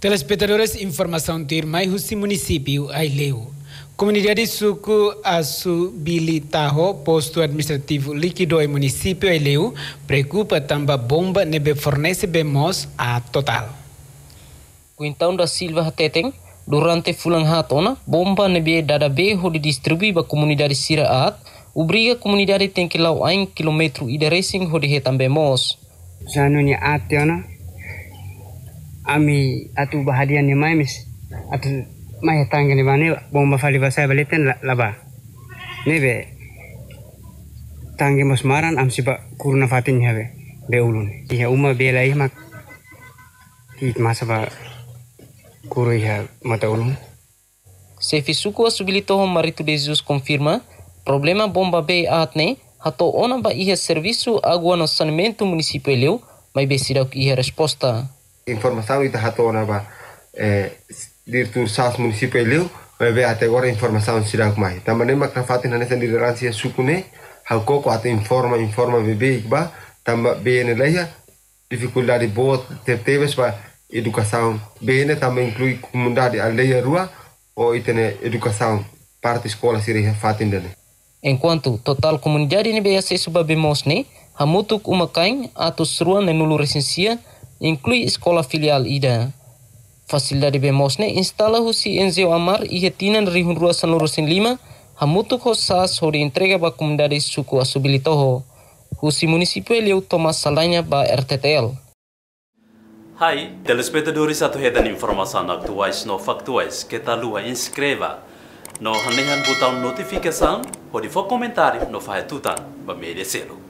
Telespectadores, informação de Irmaihusi Município, Aileu. Comunidade Suco Asubilitaho, posto administrativo líquido em Município, Aileu, preocupa também bomba nebe fornece bemos a total. Quintão da Silva Teteng, durante fulan hatona, bomba nebe dada bem de distribuir para a comunidade Siraat, obriga a comunidade tem que lá em quilômetro e de racing rode também mos. Já não é atena, ami atu bahadian ni mis atu mai tanga ni bani bomba fali basai baliten laba be tangi maran am siba kurna fatin habe be ulun iya uma be lai mak masa ba kuru ya mata ulun Sefisuku asubilitoho maritu de Jesus konfirma, problema bomba be atne hato ona ba iha servisu agua no saneamento municipal mas be sirak iha resposta informação e da ratonava eh, dirtu sas leu vai ver ate agora informação com mais também makrafati nessa liderança sucune sukune coco até informa informa bebe ikba tamba bene leia dificuldade boa teves para educação bene também inclui comunidade aldeia rua ou itene educação parte escola siri fatin dene enquanto total comunidade e ne beia se subabimos ne hamutuk umakain atau seruan nenulu resensia inclui escola filial ida. Facilidade bem mosne instala-se em amar e retinan rihun rua San Lima, hamutuk hosas hori entrega ba comunidade suku asubilitoho. Husi município eleu toma salanya ba RTTL. Hai, telespectadores informasi anak atuais no factuais que ta lua inscreva. No hanehan butang notifikasi hori komentari no fahetutan ba merecelo.